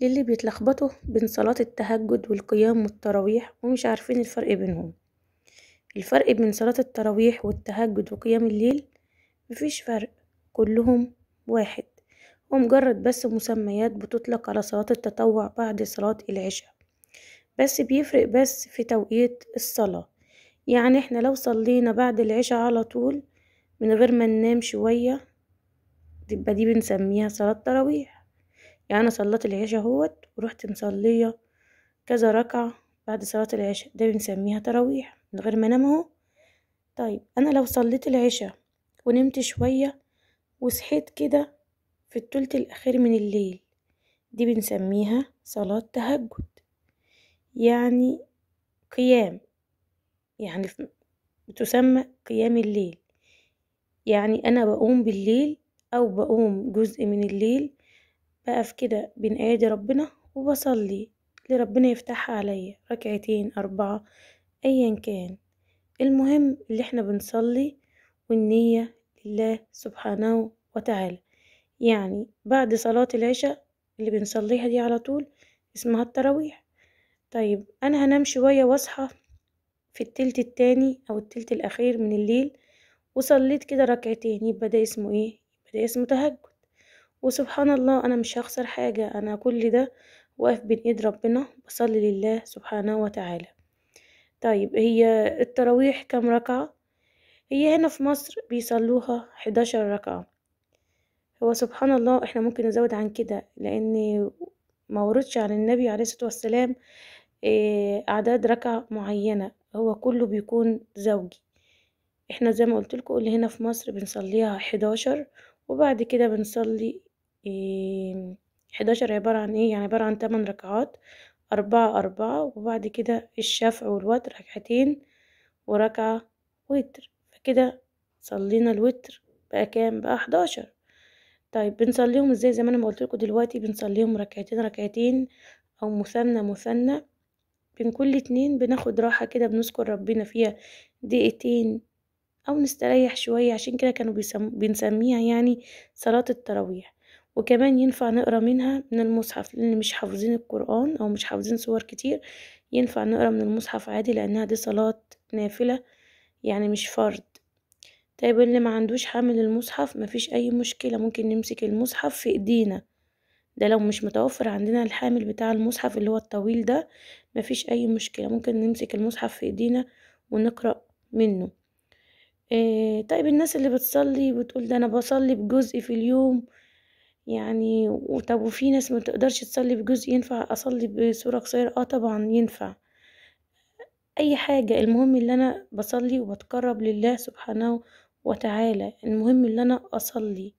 للي بيتلخبطوا بين صلاة التهجد والقيام والتراويح ومش عارفين الفرق بينهم الفرق بين صلاة التراويح والتهجد وقيام الليل مفيش فرق كلهم واحد ومجرد بس مسميات بتطلق على صلاة التطوع بعد صلاة العشاء بس بيفرق بس في توقيت الصلاة يعني احنا لو صلينا بعد العشاء على طول من غير ما ننام شوية تبقى دي بنسميها صلاة تراويح يعني أنا صليت العشاء اهوت ورحت مصلية كذا ركعة بعد صلاة العشاء ده بنسميها تراويح من غير ما أنام أهو طيب أنا لو صليت العشاء ونمت شوية وصحيت كده في التلت الأخير من الليل دي بنسميها صلاة تهجد يعني قيام يعني بتسمى قيام الليل يعني أنا بقوم بالليل أو بقوم جزء من الليل بقف كده بين ايدي ربنا وبصلي لربنا يفتحها عليا ركعتين أربعة أيا كان المهم اللي احنا بنصلي والنية لله سبحانه وتعالى يعني بعد صلاة العشاء اللي بنصليها دي على طول اسمها التراويح طيب أنا هنام شوية وأصحى في التلت التاني أو التلت الأخير من الليل وصليت كده ركعتين يبقى ده اسمه إيه؟ يبقى ده اسمه تهجد وسبحان الله أنا مش هخسر حاجة أنا كل ده واقف بين إيد ربنا بصلي لله سبحانه وتعالى طيب هي التراويح كم ركعة هي هنا في مصر بيصلوها حداشر ركعة هو سبحان الله احنا ممكن نزود عن كده لأن ما وردش عن النبي عليه الصلاة والسلام آه، أعداد ركعة معينة هو كله بيكون زوجي احنا زي ما قلت لكم اللي هنا في مصر بنصليها حداشر وبعد كده بنصلي إيه، حداشر عبارة عن ايه يعني عبارة عن تمن ركعات أربعة أربعة وبعد كده الشفع والوتر ركعتين وركعة وتر فكده صلينا الوتر بقى كام بقى حداشر طيب بنصليهم ازاي زي ما انا ما قلت لكم دلوقتي بنصليهم ركعتين ركعتين او مثنى مثنى بين كل اتنين بناخد راحة كده بنذكر ربنا فيها دقيقتين او نستريح شوية عشان كده كانوا بنسميها يعني صلاة التراويح وكمان ينفع نقرا منها من المصحف لان مش حافظين القران او مش حافظين سور كتير ينفع نقرا من المصحف عادي لانها دي صلاه نافله يعني مش فرض طيب اللي ما عندوش حامل المصحف مفيش اي مشكله ممكن نمسك المصحف في ايدينا ده لو مش متوفر عندنا الحامل بتاع المصحف اللي هو الطويل ده مفيش اي مشكله ممكن نمسك المصحف في ايدينا ونقرا منه إيه طيب الناس اللي بتصلي بتقول ده انا بصلي بجزء في اليوم يعني وطب وفي ناس ما تقدرش تصلي بجزء ينفع اصلي بصوره قصيرة اه طبعا ينفع اي حاجة المهم اللي انا بصلي وبتقرب لله سبحانه وتعالى المهم اللي انا اصلي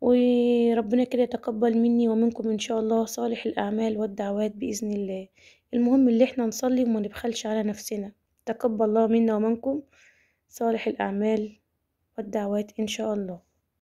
وربنا كده يتقبل مني ومنكم ان شاء الله صالح الاعمال والدعوات باذن الله المهم اللي احنا نصلي وما نبخلش على نفسنا تقبل الله منا ومنكم صالح الاعمال والدعوات ان شاء الله